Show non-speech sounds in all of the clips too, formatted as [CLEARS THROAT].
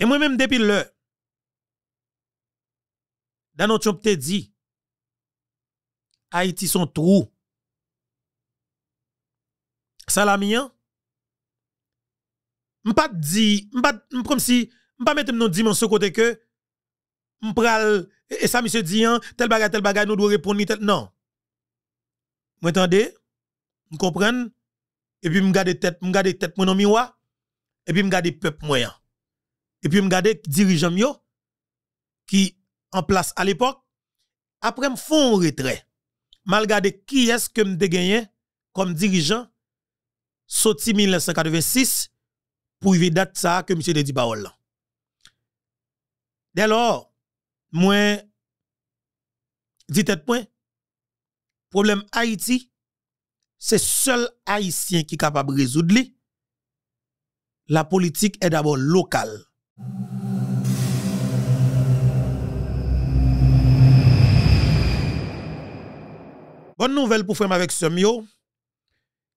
Et moi-même, depuis l'heure, notre Trump te dit, Haïti son trou. Salamian, hein? m'pas dit, m'pas, comme si, m'pas mettre dimanche dimensions côté que, m'pral, et ça monsieur dit, hein, tel bagage, tel bagage, nous devons répondre, tel, non. M'entendez? m'comprenne, Et puis m'gade tête, m'gade tête, mon miroir, et puis m'gade peuple moyen. Et puis, je les dirigeant qui en place à l'époque. Après, me font un retrait. Je qui est-ce que je gagné comme dirigeant, sorti 1986, pour y date ça que M. par Dès lors, moi, dit tête point, problème Haïti, c'est seul Haïtien qui est capable de résoudre. La politique est d'abord locale. Bonne nouvelle pour frère avec Semio,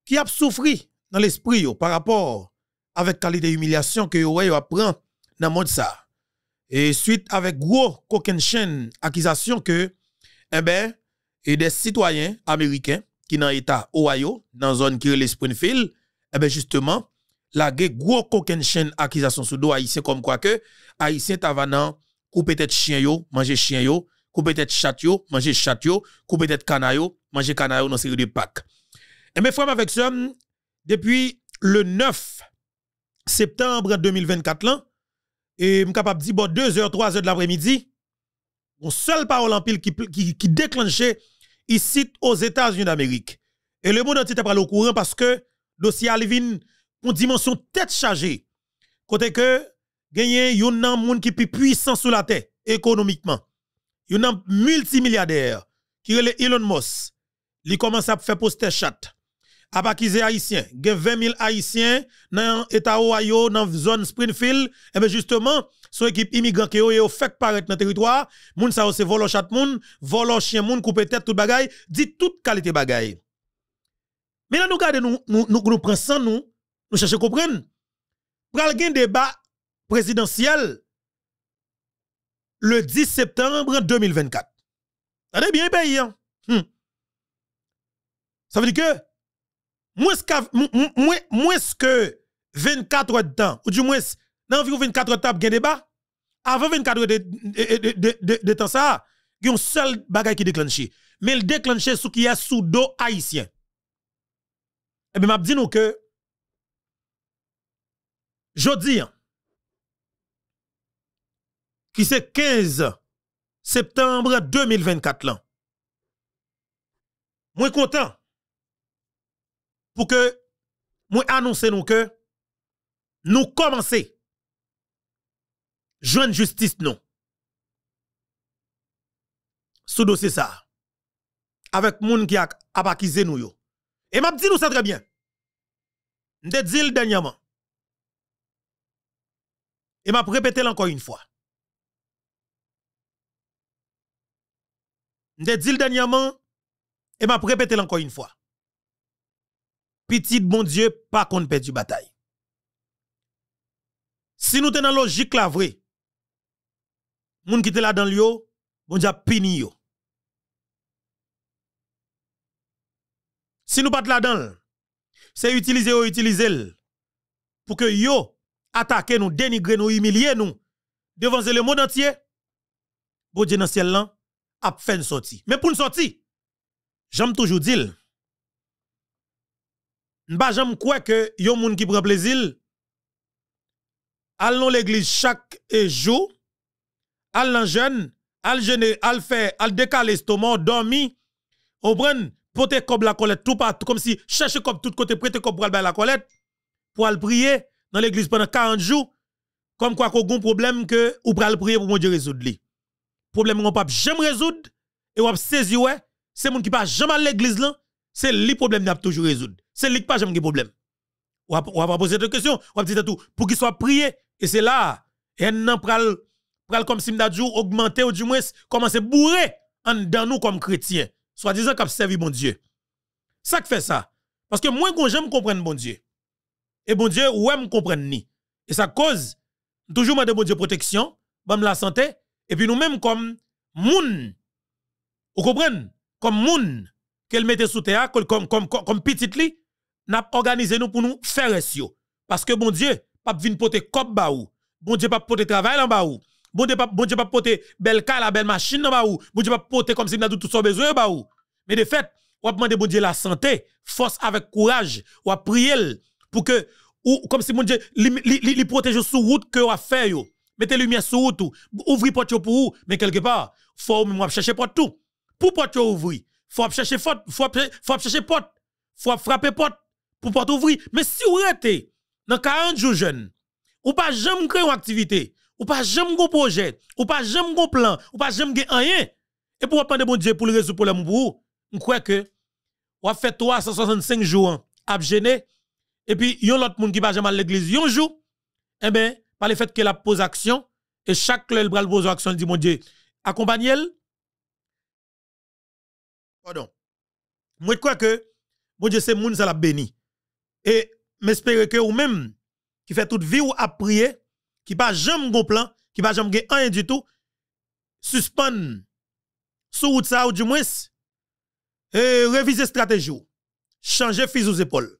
qui a souffri dans l'esprit par rapport avec qualité d'humiliation que vous apprend dans le monde ça. Et suite avec gros coquin chaîne accusation que eh ben et des citoyens américains qui dans l'état Ohio dans zone qui est Springfield eh ben justement la gros coquin chaîne accusation sous dos haïtien comme quoi que haïtien tavanan ou peut-être chien yo manger chien yo peut être chatio, manger chatio, couper être canaio, manger canaio dans série de Pâques. Et mes frères avec ça, depuis le 9 septembre 2024 là, et suis capable de dire bon 2 h 3 h de l'après-midi, mon seul parole en pile qui déclenchait ici aux États-Unis d'Amérique. Et le monde entier pas au courant parce que dossier Alvin une dimension tête chargée. Côté que, gagné, yon nan qui plus puissant sur la terre, économiquement. Il y a un multimilliardaire qui est Elon Musk. Il commence à faire poster chat. Haïtiens. Il y a 20 000 haïtiens dans l'état Ohio, dans zone Springfield. Et eh bien justement, son équipe immigrant qui yo fait paraître dans le territoire. Moun sa se volo chat moun, volo chien moun, coupe tête tout bagay, dit toute qualité bagay. Mais là nous gardons, nous, nous, nous, nous prenons nous, nous cherchons à comprendre. Pral un débat présidentiel le 10 septembre 2024. bien, pays. Hein? Hmm. Ça veut dire que moins que, que 24 heures de temps, ou du moins, dans environ 24 heures de temps, Avant 24 heures de, temps, ça, il y a un seul bagage qui déclenche. Mais il déclenche ce qui est sous dos haïtien. Eh bien, je dis que, je dis, hein, qui c'est 15 septembre 2024 là. Moi content pour que moi annoncer nous que nous commençons joindre justice non. Sous dossier ça. Avec moun qui a abakisé nous yo. Et m'a dit nous ça très bien. M'te dit dernièrement. Et m'a répété encore une fois. dis dit dernièrement, et m'a répété encore une fois. Petit bon Dieu, pas qu'on perd du bataille. Si nous tenons logique la vraie, gens qui était là dans l'io, bon Dieu pini Si nous pas là dedans c'est utiliser ou utiliser pour que yo attaquer nous, dénigrer nous, humilier nous devant le monde entier. Bon Dieu dans ciel là, ap une sortie, mais toujours pou n j'aime toujours toujours dire, Mba j'aime kwe que yon moun qui pren plezil, al allons l'église chaque à jeûne, allons al jene, al fè, al dormi, ou prendre pote kob la colette, tout pas, comme si cherche kob tout côté, prêter kob pour aller la colette, pour aller prier dans l'église pendant 40 jours, comme quoi qu'on a un problème que ou pral prier pour mon Dieu résoudre problème qu'on pas jamais résoudre et on saisi ouais, c'est monde qui pas jamais à l'église là, c'est le problème n'a toujours résoudre. C'est lui qui pas jamais problème. On va poser des questions, on va dire tout pour qu'il soit prié et c'est là et n'en pral pral comme si augmenter ou du moins commencer bourrer en dans nous comme chrétiens, Soit disant qu'on servi bon Dieu. Ça fait ça parce que moi qu'on j'aime comprendre bon Dieu. Et bon Dieu ouais me comprendre ni. Et ça cause toujours de bon Dieu protection, bam la santé et puis nous-mêmes, comme moun, vous comprenez? Comme moun, qu'elle mettait sous terre, comme, comme, comme, li, n'a organisé nous pour nous faire ça. Parce que bon Dieu, pas vin pote kop ba Bon Dieu, pas pote travail en bas Bon Dieu, pas bon Dieu, pas pote belle car la belle machine en bas Bon Dieu, pas pote comme si nous avons tout son besoin bas ou. Mais de fait, ou a bon Dieu la santé, force avec courage, ou a prier pour que, ou comme si bon Dieu, li, li, protège sous route que ou a fait mettez lumière sur tout, ouvrez porte pour vous, mais quelque part, faut moi chercher porte tout. Pour porte ouvrir, faut chercher porte, faut faut chercher porte, faut frapper porte pour porte ouvrir, mais si vous êtes dans 40 jours jeunes, ou pas jamais créer une activité, ou pas jamais un projet, ou pas jamais un plan, ou pas jamais rien, et pour prendre bon Dieu pour le résoudre problème pour vous, je crois que vous avez fait 365 jours hein, à gêner et puis a l'autre monde qui va jamais à l'église Un jour, eh bien, par le fait qu'elle la pose action, et chaque le la pose action, elle dit, mon Dieu, accompagne elle Pardon. Moi, je crois que, mon Dieu, c'est moun, ça l'a béni. Et, m'espérer que vous même, qui fait toute vie ou à prier, qui pas jamais gon plan, qui pas jamais rien du tout, suspend sous sa ça ou du moins, et réviser stratégie, changer fils ou épaules.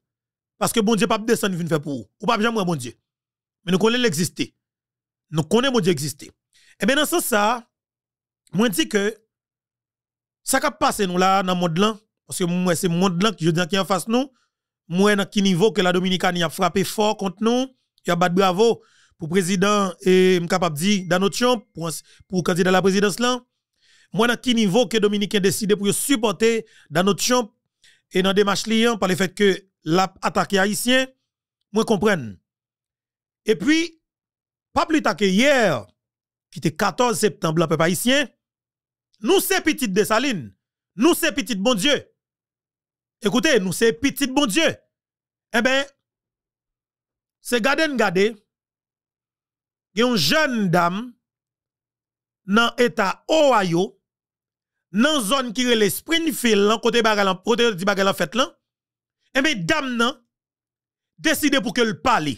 Parce que bon Dieu pas descendre venir faire pour vous. Ou pas jamais mon Dieu mais nous connaissons l'exister. Nous connaissons Dieu exister. Et eh bien, dans ce sens, moi, je dis que ça qui passe nous là, dans le monde là, parce que moi, c'est le monde là qui est en face nous, moi, dans quel niveau que la y a frappé fort contre nous, il a battu bravo pour le président, et je capable de dire, dans notre champ, pour, le candidat à la présidence là, moi, à quel niveau que Dominicain décidé pour supporter dans notre champ et dans des matchs liés par le fait que l'attaque attaqué haïtien, moi, comprenne. Et puis, pas plus tard que hier, qui était 14 septembre, peu peuple haïtien, nous c'est petit de Saline, nous c'est petit bon Dieu. Écoutez, nous c'est petit bon Dieu. Eh bien, c'est garden a une jeune dame dans l'État Ohio, dans zone qui est le Springfield, côté de la fête, eh bien, dame décide pour que le parle.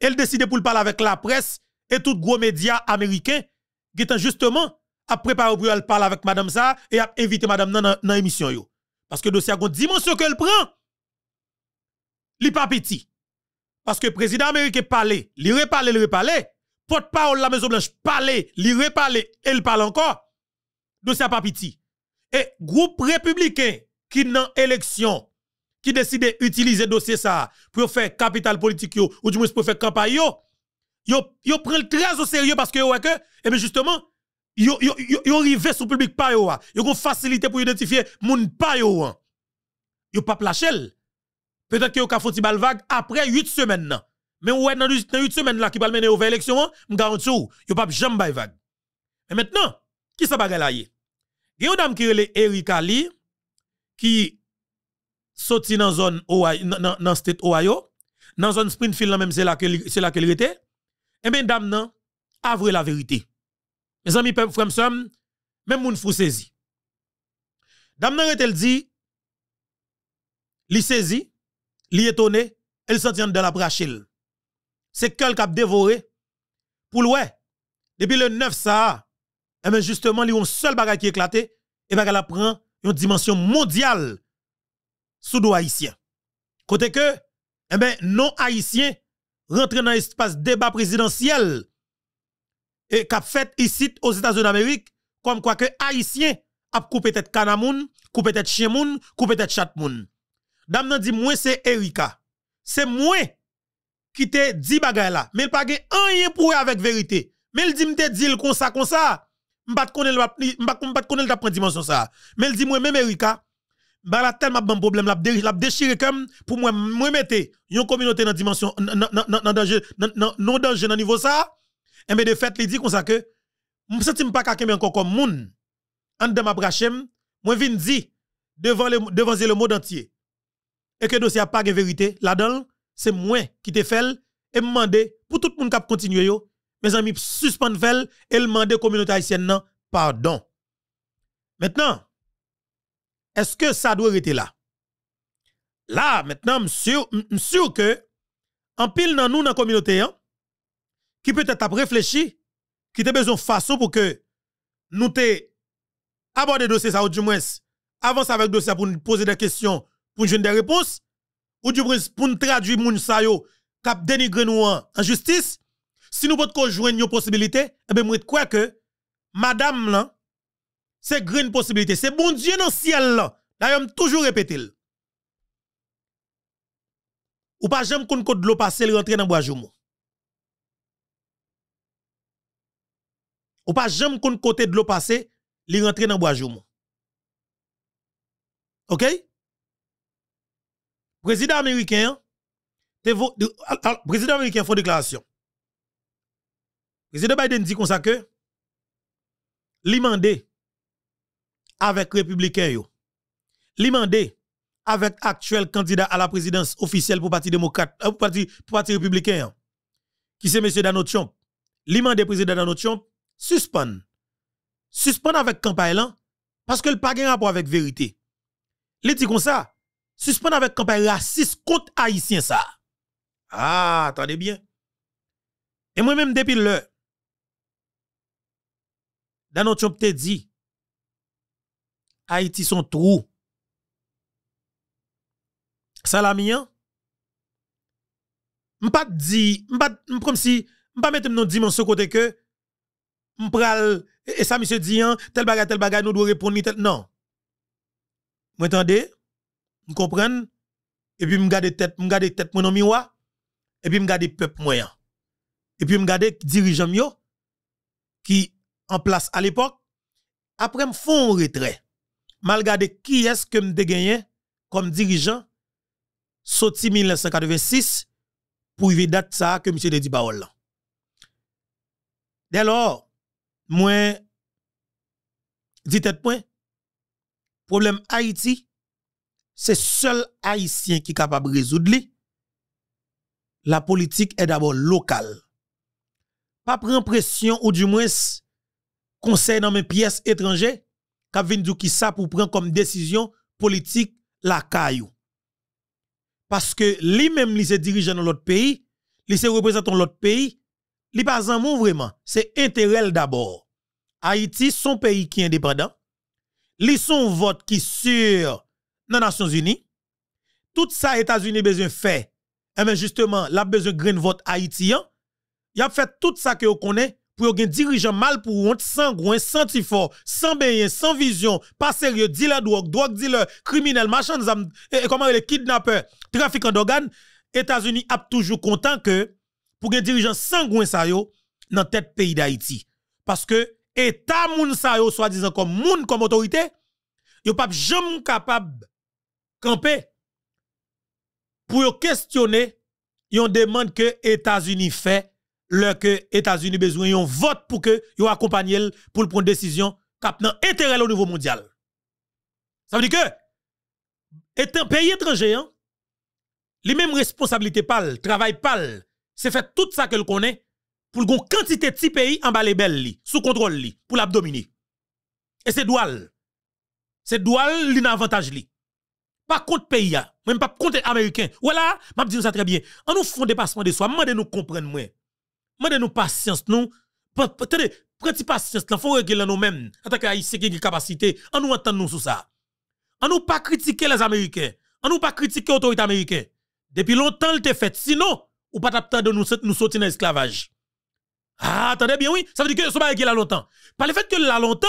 Elle décide pour parler avec la presse et tout gros média américain qui est justement à préparer pour elle parler avec madame ça et à inviter madame dans l'émission. Parce que dossier a une dimension qu'elle prend. Li pas petit. Parce que le président américain parle, il reparle, li reparle. Porte-parole la Maison Blanche parle, li reparle, elle parle encore. Dossier pas petit. Et groupe républicain qui dans élection qui décide d'utiliser dossier ça pour faire capital politique ou du moins pour faire campagne yo, yo, prend le très au sérieux parce que yo que, et eh bien justement, yo, yo, yo, arrivé sur le public pas yo, hein. yo facilité pour identifier moun pas yo, hein. yo pas plachel. Peut-être que yo ka fait une vague après 8 semaines hein. Mais ouais, dans 8 semaines là, qui va mener aux élections, je garantis yo yo pas jamais vague. Mais maintenant, qui ça bagay la yé? Yon dame qui est Erika Lee, qui sorti dans zone Ohio, dans, dans state Ohio, dans zone Springfield même c'est là que c'est là qu'elle était. Et eh bien dame non, la vérité. Mes amis peuple frère même moun fou saisi. Dame nan elle dit li saisi, li étonné, elle sorti dans la brachille... C'est quel cap dévoré pour ouais. Depuis le 9 ça, et eh bien justement, li un seul bagage qui éclaté et eh bagage ben, la prend une dimension mondiale sud-haïtien. Côté que, eh ben, non-haïtien rentre dans l'espace débat présidentiel et qu'a fait ici aux États-Unis d'Amérique, comme quoi que haïtien a coupé tête kanamoun, coupé tête chiemoun, coupé tête chatmoun. Dame nan dit moi c'est Erika. C'est moi qui te dit bagay là, mais il pas rien pour avec vérité. Mais il dit m'te dit comme ça comme ça. M'pas connaît m'pas connaît t'a dimension ça. Mais il dit moi même Erika, bah là tellement bon problème la la déchiré comme pour moi moi mettez une communauté dans dimension dans danger non danger dans niveau ça et eh mais ben, de fait il dit comme ça que me senti pas quelqu'un encore comme moun en dedans m'a brachem moi vinn dit devant le devant le monde entier et que dossier a pas de vérité là-dedans c'est moi qui te fait et demander pour tout le monde qui continue yo mes amis suspendre fait et demander communauté haïtienne pardon maintenant est-ce que ça doit être là? Là, maintenant, je suis sûr que, en pile dans nous, dans la communauté, hein, qui peut-être a réfléchi, qui a besoin de façon pour que nous te le dossier ça, ou du moins, avance avec dossier pour nous poser des questions, pour nous donner des réponses, ou du moins, pour nous traduire moun cap dénigrer nous en, justice. Si nous pouvons joindre une possibilités, eh bien, moi, quoi que, madame, là, c'est grande possibilité. C'est bon Dieu dans le ciel là. D'ailleurs, toujours répéter. Ou pas jamais qu'on de l'eau passée il rentre dans bois jumeau. Ou pas jamais qu'on côté de l'eau passée il rentre dans bois jumeau. OK Président américain président américain une déclaration. Président Biden dit comme ça que avec républicain yo. Li mandé avec actuel candidat à la présidence officielle pour parti démocrate euh, pour parti républicain qui c'est monsieur Donald Trump. Li président Donald Trump suspend suspend avec campagne là parce que le pas rapport avec vérité. Li dit comme ça, suspend avec campagne raciste contre haïtien ça. Ah, attendez bien. Et moi-même, depuis le, Donald Trump te dit, Haïti son trou. Salamian, m'pas dit, m'pas comme si m'pas mettre non dimension côté que m'pral et ça e monsieur dit hein, tel bagage tel bagage nous devons répondre tel non. M'entendez? Vous comprenez? Et puis m'garder tête, m'garder tête mon ami, et e puis m'garder peuple moyen. Et puis m'garder dirigeant yo qui en place à l'époque après me font un retrait malgré qui est-ce que me me comme dirigeant... en 1986 pour éviter ça ça que monsieur de Dès Dès lors, dit tête point, problème Haïti, c'est seul Haïtien qui est capable de résoudre. La politique est d'abord locale. Pas prendre pression ou du moins conseil dans mes pièces étrangères qui du ça pour prendre comme décision politique la caillou. Parce que lui-même, lui, se dirigeant dans l'autre pays, li se représentant l'autre pays, lui, pas vraiment, c'est intérêt d'abord. Haïti, son pays qui est indépendant, lui, son vote qui est dans les Nations Unies, tout ça, États-Unis, besoin fait, et eh bien justement, la besoin de vote haïtien, il a fait tout ça que vous connaissez pour un dirigeant mal pour honte, sangouin, sans tifo, sans bain, sans vision, pas sérieux, dealer drogue, drogue dealer, criminel, machin, et eh, eh, comment les kidnappeurs, trafiquants d'organes, États-Unis a toujours content que pour un dirigeant sans groin ça yo dans tête pays d'Haïti parce que état moun sa yo soi-disant comme moun comme autorité yo pas jamais capable camper pour questionner yon demande que États-Unis fait le que États-Unis besoin yon vote pour que yon accompagne pour prendre décision cap nan intérêt au niveau mondial. Ça veut dire que étant pays étranger hein, les mêmes responsabilités pâles, travail pâle, c'est fait tout ça que le connaît pour gon quantité de pays en bas les belles sous contrôle li, pour l'abdominer. Et c'est doual. C'est doual l'inavantage li. Pas contre pays, hein, même pas contre américain. Voilà, m'a dit ça très bien. On nous font dépassement de soi, demandez nous comprendre moins. Mande nous patience, nous. Tenez, prenez patience, il faut régler nous-mêmes. En tant qu'Haïtiens qui capacité, on nous entend nous sur ça. On nous pas critiquer les Américains. On nous pas critiquer l'autorité américaine. Depuis longtemps, le fait. Sinon, ou pas t'attendre de nous, sortir dans l'esclavage. Ah, attendez bien, oui. Ça veut dire que ce pas là longtemps. Par le fait que là longtemps,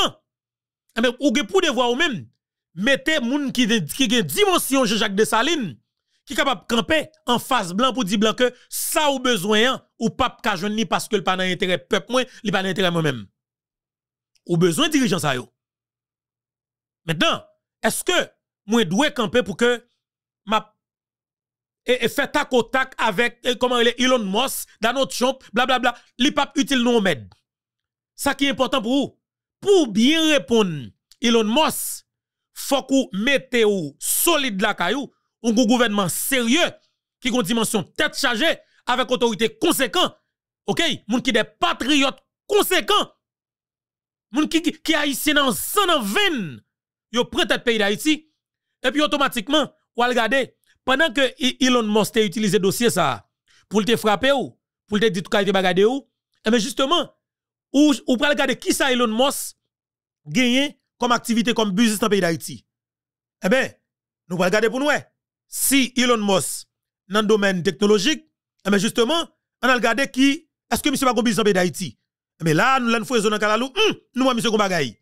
eh mais ben, ou pour devoir ou même, mettez moun qui qui dimension Jean-Jacques Dessalines, qui est capable de camper en face blanc pour dire blanc que ça ou besoin, hein ou pape ka parce que le pas dans intérêt peuple moi, il pas dans intérêt moi-même. Ou besoin de dirigeants ça yo. Maintenant, est-ce que moi dois camper pour que ma et, et fait tac au tac avec comment e, il est Elon Musk, bla bla blablabla, li pape utile nous mède. Ça qui est important pour vous. Pour bien répondre Elon Musk, faut que vous mettez solide la caillou, un gouvernement sérieux qui a une dimension tête chargée avec autorité conséquente, OK, moun qui des patriotes conséquents, moun qui qui ici dans son dans veine, yo pays d'Haïti et puis automatiquement, ou regarder pendant que Elon Musk a utilisé dossier ça pour te frapper ou pour te dire tout qualité bagadé ou, et eh bien justement, ou ou pral regarder qui ça Elon Musk gagne comme activité comme business dans pays d'Haïti. Eh bien, nous allons regarder pour nous. Si Elon Musk, dans le domaine technologique, eh, mais justement, on a regardé qui est-ce que M. s'en est d'Haïti. Eh, mais là, nous l'avons fait dans la hum, nous, M. Gombagay.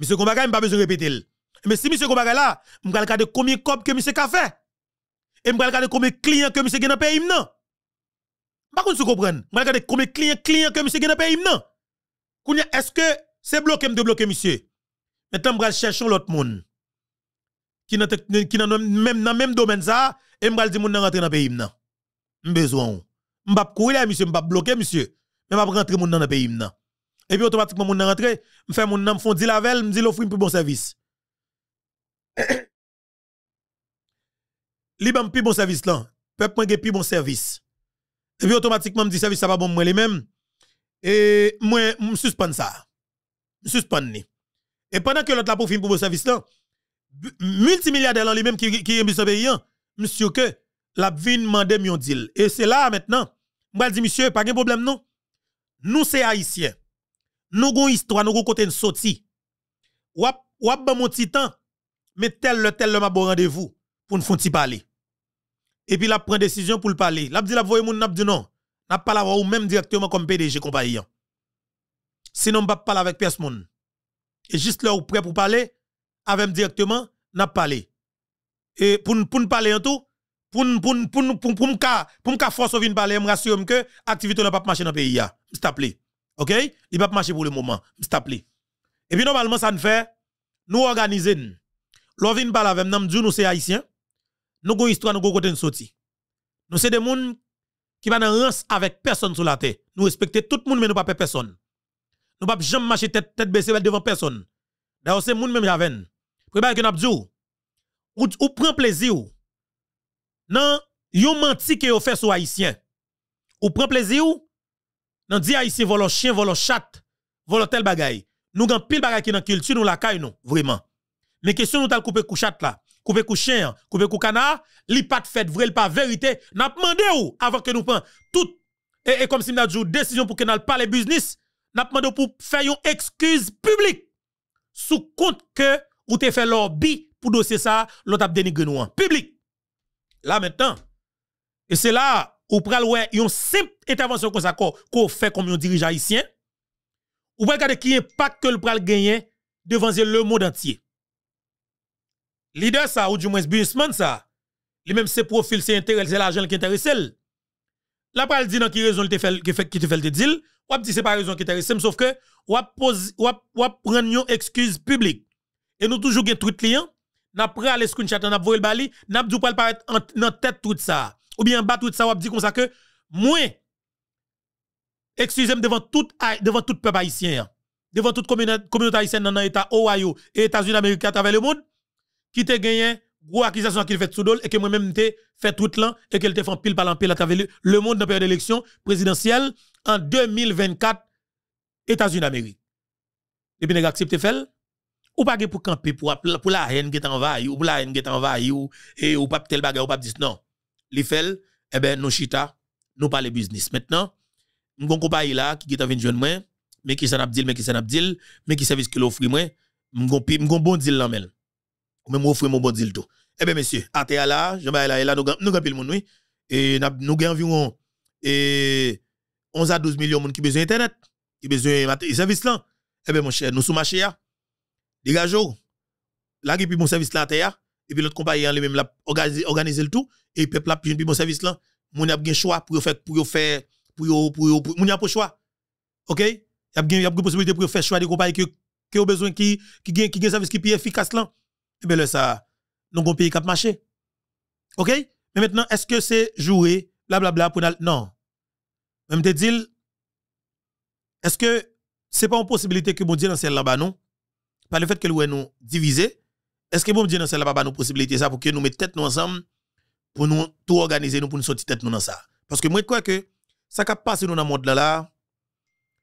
M. Gombagay, je pas besoin de répéter. Eh, mais si M. Gombagay là, je vais regarder combien de copes que M. a fait. Et je vais regarder combien de clients que M. a dans le ne pas pas vous comprenez, je vais regarder combien de clients, clients que M. a dans Est-ce que c'est bloqué, M. débloquer monsieur? Maintenant, je vais chercher l'autre monde qui dans même dans même domaine ça et me dire mon rentrer dans le pays besoin. pas courir là monsieur, pas bloquer monsieur. Mais vais rentrer mon dans le pays Et puis automatiquement mon nan rentre, m'fait mon nan vais lavel, m'di un plus bon service. liban ban plus bon service là. Peuple mwen plus bon service. Et puis automatiquement m'di service ça pas bon moi les mêmes. Et moi m'suspend ça. M'suspend ni. Et pendant que l'autre la pour fin pour bon service là, multimilliardaire lui-même qui qui est pays hein, monsieur que la vin demandé mion deal. Et c'est là maintenant, Je dit monsieur, pas de problème non. Nous c'est haïtiens. Nous gon histoire, nous gon côté sorti. Wap wap ban mon titan, mais tel le tel le m'a bon rendez-vous pour nous faire parler. Et puis la prend décision pour le parler. La dit la voye moun n'a dit non. N'a pas la ou même directement comme PDG compagnon. Hein. Sinon m'a pas parler avec personne. Et juste là ou prêt pour parler avec directement n'a parlé. Et pour pour parler en tout pour pour pour pour pour pour force vinn parler me rassurer que activité n'a pas marcher dans le pays là s'il OK il pas marcher pour le moment s'il et puis normalement ça nous fait nous organiser l'on vinn parler avec nous nous c'est haïtien nous une histoire nous go côté nous sorti nous c'est des monde qui va dans rance avec personne sur la terre nous respecter tout le monde mais nous pas personne nous pas jamais marcher tête tête baissée devant personne sommes c'est monde même j'avais prépare que n'a dit ou, ou prend plaisir nan yon menti que yon fait sur haïtien. Ou pren plaisir ou nan di haïtien volo chien, volo chat, volo tel bagay. Nous gan pile bagay ki nan culture nous la caille nous, vraiment. Mais question nous tal coupé kou chat là, coupé kou chien, coupé kou canard, li pas fait vrai pas vérité. N'a demandé ou avant que nous prenions tout et, comme e si nous avons décision pour que nous pas les business, n'a demandé pour faire une excuse publique sous compte que ou te fait lobby pour dossier ça, l'autre a dénigré nous public là maintenant, et c'est là où pral ouais, une simple intervention comme ça qu'on fait comme yon dirigeant haïtien. Ou pral n'y qui impact que le pral gagné devant le monde entier. Leader ça ou du moins businessman ça, lui même ses profils, ses intérêts, c'est l'argent qui intéresse La pral dit dans qui raison qui fait qui te fait le deal, ou dit c'est pas raison qui intéresse sauf que ou pose ou prendre une excuse publique. Et nous toujours gen tout client n'a pral les screenshots, chat n'a voué le bali, n'a dou pas paraître en tête tout ça. Ou bien en bas tout ça, on dit comme ça que moi excusez-moi devant tout devant tout peuple haïtien, devant toute communauté haïtienne dans l'état Ohio et États-Unis d'Amérique à travers le monde qui te gagné gros accusation qu'il fait sous et que moi-même t'ai fait tout l'an et qu'elle te fait pile par pile à travers le monde dans la période d'élection présidentielle en 2024 États-Unis d'Amérique. Et puis, nous accepté ou pas pour camper, pour, pour la haine qui est envahie, ou pour la haine qui est envahie, ou, et, ou pas tel bagage, ou pas dire non. Les eh ben, nous, chita, nous parlons business. Maintenant, nous avons compagnie là qui est en jeune moi, mais qui s'en abdil, mais qui s'en dit, mais qui service que l'offre moi, nous avons bon deal là même. offrir mon bon deal tout. Eh bien, monsieur à terre là, je vais là, nous avons le monde, oui. Et nous avons environ et 11 à 12 millions de monde qui besoin Internet, qui besoin de services là. Eh bien, mon cher, nous sommes marché ah dégagez là qui mon service là terre et puis l'autre compagnie elle même l'a organisé le tout et peuple là puis mon service là mon a bien choix pour faire pour faire pour pour mon a pas choix OK y a bien y a possibilité pour faire choix des compagnies que qui ont besoin qui qui gagne qui gagne service qui plus efficace là et eh bien là ça nous on pays cap marché OK mais maintenant est-ce que c'est joué, blablabla pour non même te dis, est-ce que c'est pas une possibilité que mon Dieu dans celle là-bas non par le fait que nous nous divisés, est-ce que bon Dieu là pas bah, nous possibilité ça pour que nous mettions tête nous ensemble pour nous tout organiser nous pour nous sortir tête nous dans ça. Parce que moi je crois que ça qui passe nous dans le monde là là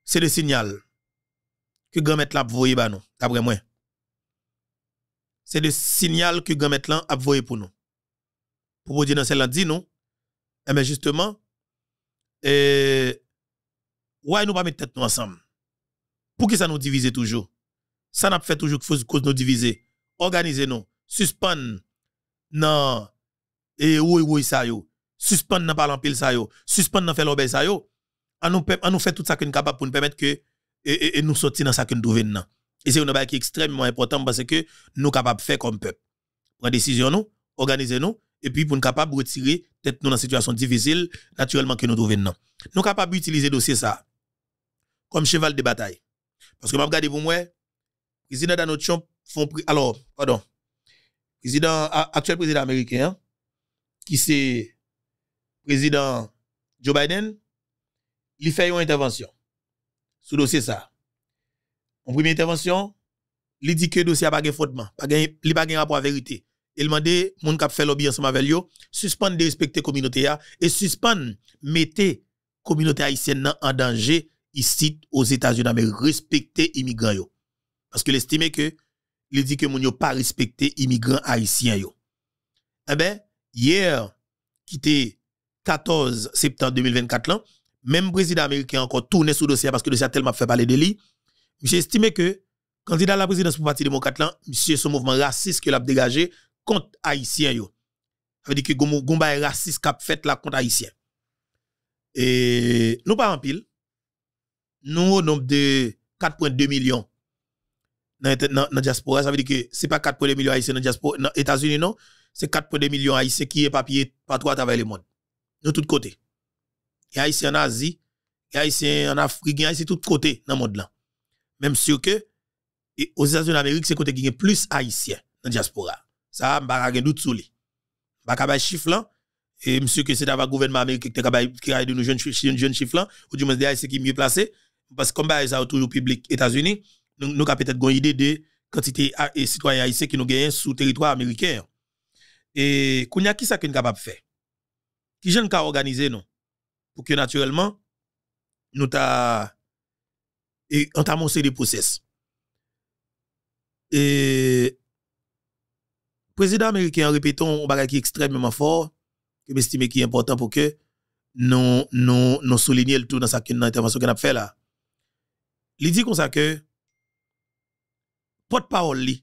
c'est le signal que gamet l'a voyer ba nous d'après moi. C'est le signal que gamet l'a voyer pour nous. Pour bon Dieu dans celle dit nous eh mais justement nous eh, ouais nous pas mettre tête nous ensemble. Pour qui ça nous divise toujours ça n'a pas fait toujours qu'il cause nous diviser. Organisez nous, suspendre non et oui oui ça yo, suspendre dans parlant pile ça yo, suspendre dans faire l'obé ça yo. En nous faire fait tout ça que nous capable pour nous permettre que et, et, nous sortir dans ça que nous trouvons Et c'est une chose qui est extrêmement important parce que nous capables faire comme peuple. Prendre décision nous, organiser nous et puis pour nous capable retirer peut-être nous dans une situation difficile naturellement que nous trouvons Nous capables d'utiliser dossier ça comme cheval de bataille. Parce que m'a regarder pour moi président Donald Trump font alors pardon président actuel président américain hein, qui c'est président Joe Biden il fait une intervention sur le dossier ça en première intervention il dit que le dossier a pas de fondement pas il pas de rapport à vérité il à ceux qui ont fait lobby ensemble avec yo suspendre de respecter communauté et suspendre la communauté haïtienne en danger ici aux États-Unis d'Amérique respecter immigrants parce que l'estime que, il dit que mon yo pas respecté immigrants haïtiens yo. Eh ben, hier, qui était 14 septembre 2024 là, même président américain encore tourné le dossier parce que le dossier a tellement fait parler de lui. monsieur estimé que, candidat à la présidence pour Parti démocrate là, monsieur son mouvement raciste que a dégagé contre haïtien yo. Ça veut dire que Gomba est raciste a fait contre haïtien. Et nous pas en pile. Nous au nombre de 4.2 millions dans la diaspora. Ça veut dire que ce n'est pas 4,2 millions haïtiens dans diaspora. Dans les États-Unis, non. C'est pour 4,2 millions haïtiens qui est papier partout à travers le monde. De tous côtés. Il y a haïtiens en Asie, il y a haïtiens en Afrique, il y a haïtiens de tous côtés dans le monde. là. Même sûr que aux États-Unis d'Amérique, c'est côté qui est plus haïtien dans la diaspora. Ça, je n'ai pas doute sur lui. Je chiffre là. Et monsieur que c'est le gouvernement américain qui a de nos jeunes chiffres là, ou du moins qui est mieux placé Parce que comme ça, toujours public États-Unis nous avons peut-être une idée de quantité de citoyens haïtiens qui nous gagnent sur le territoire américain. Et qu'on a qui ça est capable de faire Qui j'en organise? organiser nous Pour que naturellement, nous t'a et on montré des process. Et président américain répétons un bagage qui est extrêmement fort que j'estime qui est important pour que nous nous nous soulignions tout dans sa intervention qu'on a fait là. Il dit comme ça que porte-parole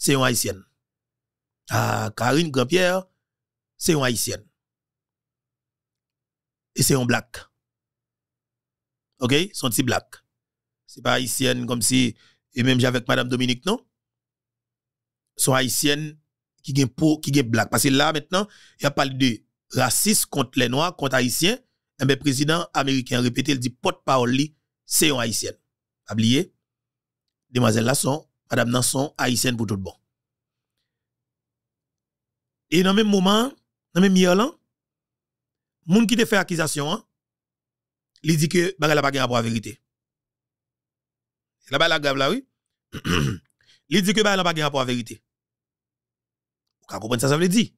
c'est un haïtien. Ah, Karine Grandpierre, c'est un haïtien. Et c'est un black. OK? Son petit black. C'est pas haïtienne comme si, et même j'avais avec Madame Dominique, non? Son haïtienne qui gagne qui gagne black. Parce que là, maintenant, il y a parlé de racisme contre les noirs, contre haïtiens. Et eh le ben, président américain répété, il dit porte-parole c'est un haïtien. Pas demoiselle Lasson, madame Nanson, haïtienne pour tout bon. Et dans le même moment, dans le même hier les moun qui te fait accusation, hein, il dit que n'a pas rapport à la vérité. Là bas la grave là oui. [CLEARS THROAT] il dit que n'a pas rapport à la vérité. Vous comprenez ça ça veut dire.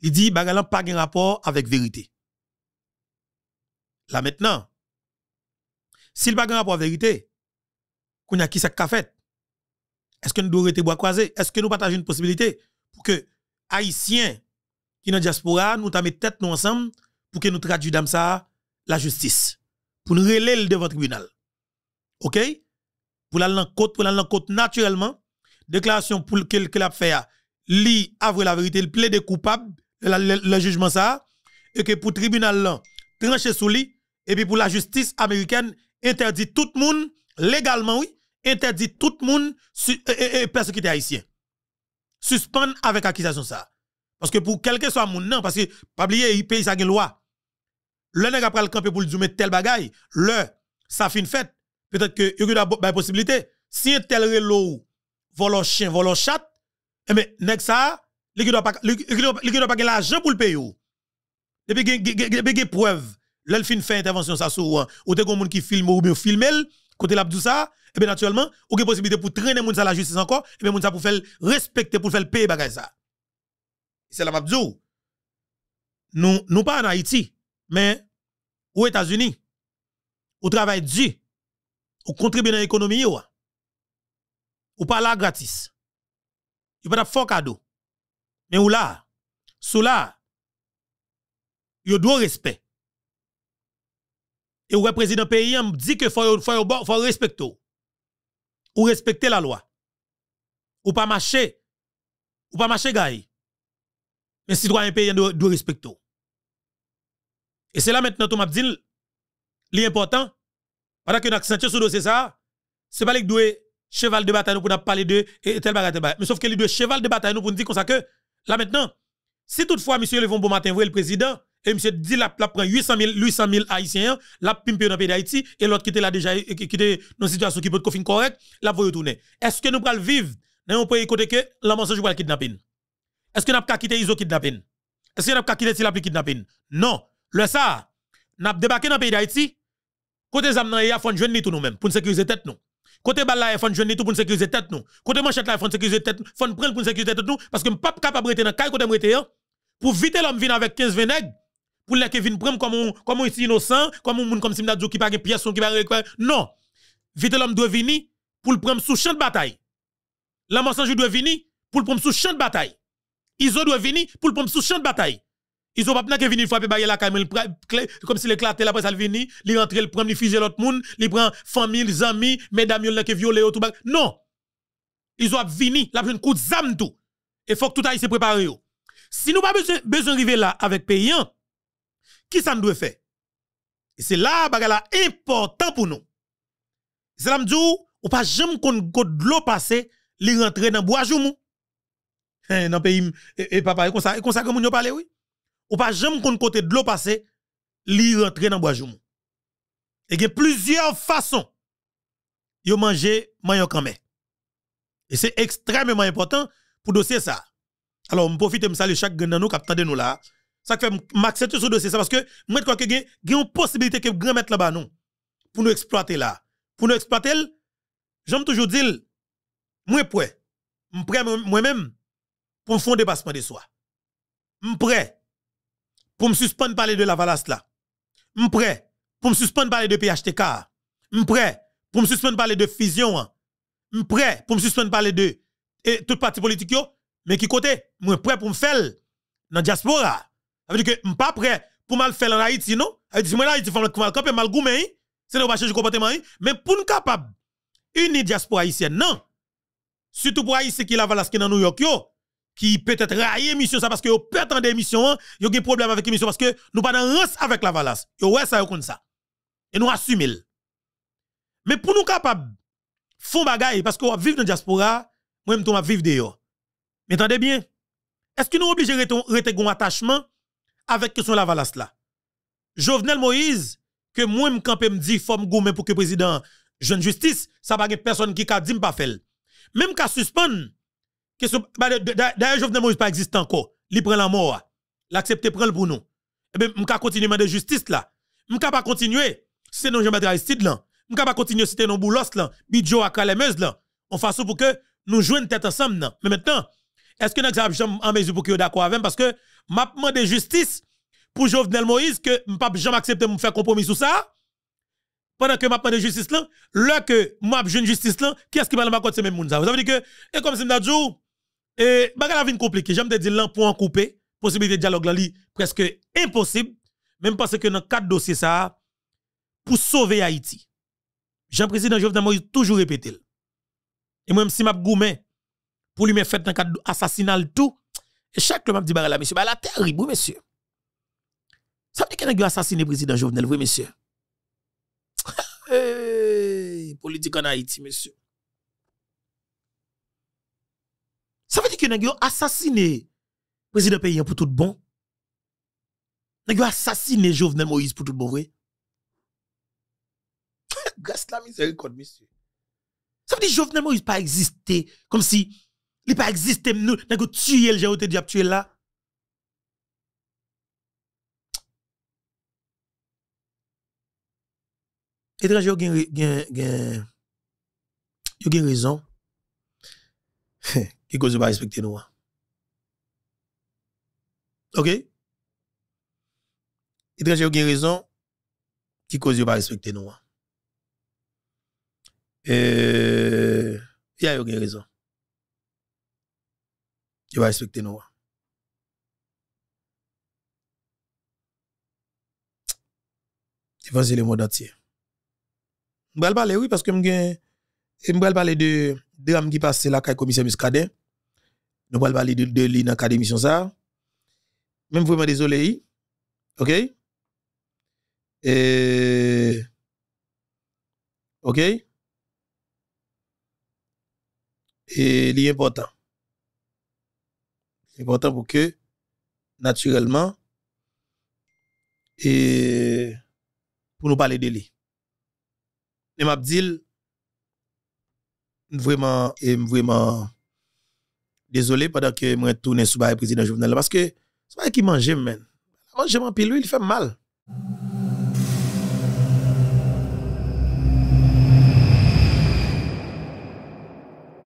Il dit n'a pas rapport avec vérité. Là maintenant, s'il n'a pas rapport avec la vérité, a Est-ce que nous devons être bois croisés? Est-ce que nous partageons une possibilité pour que Haïtiens qui dans la diaspora, nous mettent tête nous ensemble pour que nous traduisions ça la justice. Pour nous relayer devant le tribunal. OK? Pour la côte, pour la côte naturellement. Déclaration pour que l'affaire a fait, la vérité, il des coupable, le, jugement ça, et que pour le tribunal trancher sous lui, et puis pour la justice américaine, interdit tout le monde, légalement oui, interdit tout le monde et, est euh, euh, euh, haïtien. suspend avec accusation ça. Parce que pour quelqu'un que soit mon parce que, pas oublier, il paye sa loi. Le nèg pas le camp pour dire mettre tel bagaille, le, ça une fête. Peut-être que, il y a une possibilité. Si un tel relo, un chien, un chat, eh mais, ben, pas ça, il doit pas, pas l'argent pour le payer. Depuis qu'il y a preuve, il fait intervention ça sur, ou a des gens qui filme ou bien filme côté l'abdou ça, et eh bien naturellement, ou une possibilité pour traîner moun ça la justice encore, et eh bien moun pour faire respecter, pour faire payer bagay ça. C'est la mabdou. Nous, nous pas en Haïti, mais aux États-Unis, au travail dû, au contribuer dans l'économie, ou pas là gratis. Il pas fort cadeau. Mais ou là, sous là, il doit respect et ou président pays me dit que faut faut respecter ou respecter la loi ou pas marcher ou pas marcher gars. mais citoyen pays doit respecter et c'est là maintenant tout m'a dit l'important pendant que nous accentue sur dossier ça c'est pas les doué cheval de bataille pour parler de et tel bagarre mais sauf que les doué cheval de bataille nous pour nous dire comme ça que là maintenant si toutefois monsieur le bon matin vrai le président et monsieur dit la, la prend 800 000, 800 000 haïtiens, la pimpe dans le pays d'Haïti, et l'autre qui était là déjà, qui était dans une situation qui peut être correcte, la voyait tourner Est-ce que nous pouvons vivre dans un pays côté que la mensonge le kidnapping? Est-ce que nous pouvons quitter ISO kidnapping? Est-ce que nous pouvons quitter la kidnapping? Non. Le ça, nous avons débarqué dans le pays d'Haïti, côté zam nan ya un jeune tout nous-mêmes pour sécuriser tête nous. Côté bal la faut joindre tout pour sécuriser tête nous. Côté manchette la fon sécuriser tête, fon prendre pour sécuriser tête nous parce que pas capable rester dans caille côté rester hein, pour vite l'homme venir avec 15 nègres pour les Kevin prendre comme on comme ici innocent, comme on comme si qui pas une pièce qui pas non. Vite l'homme doit venir pour le prendre sous champ de bataille. L'homme joue doit venir pour le prendre sous champ de bataille. Ils doivent venir pour le prendre sous champ de bataille. Ils ont pas que venir frapper bailler la caille comme s'il éclatait la presse al venir, il rentrer le prendre, il de l'autre monde, il prend famille, amis, mesdames yon qui violé tout Non. Ils doivent venir, la une coup de zam tout. Et faut que tout aille se préparer. Si nous pas besoin besoin arriver là avec payant, qui ça nous doit faire? Et c'est là, bagala, important pour nous. C'est là, dit, ou pas jamais qu'on goûte de l'eau passer, li rentrer dans bois joumou. Hein, dans pays, et papa, comme ça, comme ça oui. Ou pas jamais qu'on de l'eau passer, li rentrer dans bois Et il y a plusieurs façons de manger mayo kamé. Et c'est extrêmement important pour dossier ça. Alors, on profite de saluer chaque gen nous qui nous là. Ça fait m'accepter ce dossier, ça parce que moi, je crois que y a une possibilité que grand mettre là-bas, Pour nous exploiter là. Pour nous exploiter, j'aime toujours dire, moi, prêt. Prêt moi-même pour me faire un dépassement de soi. Prêt pour me suspendre parler de la valasse là. Prêt pour me suspendre parler de PHTK. Prêt pour me suspendre parler de fusion. Hein. Prêt pour me suspendre parler de et toute parti politique mais qui côté, moi prêt pour me faire dans diaspora. Ça veut dire que je ne suis pas prêt pour mal faire en Haïti, non Ça veut dire que moi, Haïti, il faut mal camper, mal goûter, c'est ne pas changer comportement. Hein. Mais pour nous capable, une diaspora haïtienne, non. Surtout pour Haïti qui la valasse qui dans New York, yo, qui peut-être raille mission ça parce que yo perd en démission, hein. yo des problème avec émission parce que nous pas dans rance avec la valas. Yo ouais ça yo comme ça. Et nous assumons. Mais pour nous capable font bagaille parce qu'on vivre dans la diaspora, moi même tout m'a vivre dehors. Mais attendez bien. Est-ce que nous obligés de rester un attachement avec question la valasse là. Jovenel Moïse, que moi me me dit, forme me pour que président jeune justice, ça pas personne qui a dit pas faire. Même je suspendre, bah, d'ailleurs Jovenel Moïse pas existe encore, il prend la mort, hein. l'accepter prend pour nous. Eh ben m'ka continuer de justice là. M'ka pas continuer, c'est non Jean-Baptiste justice là. M'ka pas continuer c'est non Boulos là, Bidjo à Kalemeuse là. On façon pour que nous jouions tête ensemble là. Mais maintenant, est-ce que nous sommes en mesure pour que d'accord avec parce que m'a de justice pour Jovenel Moïse que pas jamais accepté me faire compromis sur ça. Pendant que m'a de justice là, là que m'a jeune justice là, qui est-ce qui m'a côté c'est même monde? vous avez dit que et comme si m'a dit et bagarre la compliquée, j'aime te dire là pour en couper, possibilité de dialogue là presque impossible même parce que dans quatre dossiers ça pour sauver Haïti. Jean-Président Jovenel Moïse toujours répété. Et moi, si m'a goumé pour lui mettre fait dans tout, et chaque le m'a dit, bah, là, monsieur, bah, la terrible, oui, monsieur. Ça veut dire qu'il a assassiné le président Jovenel, oui, monsieur. [LAUGHS] politique en Haïti, monsieur. Ça veut dire qu'il a assassiné le président pays pour tout bon. Il a assassiné Jovenel Moïse pour tout bon, oui. [LAUGHS] Grâce à la miséricorde, monsieur. Ça veut dire que Jovenel Moïse pas existé comme si il pas existé nous, n'a go tuer le j'ai diable tuer là. Étranger il a gen raison. Qui cause pas respecter nous. OK Étranger a une raison qui cause pas respecter nous. Euh, y a eu raison qui va respecter nous. Évangile le monde entier. Je vais parler, oui, parce que je vais parler de drame qui passe là, le commissaire Muscadet. Je vais parler de, de lui dans ça. Même vraiment désolé. OK? OK? Et l'important. C'est important pour que, naturellement, et pour nous parler de lui. Et m'a dit, vraiment, et vraiment, désolé pendant que je retourne sous le président Jovenel, parce que c'est pas qui mange, man. Manger en lui, il fait mal.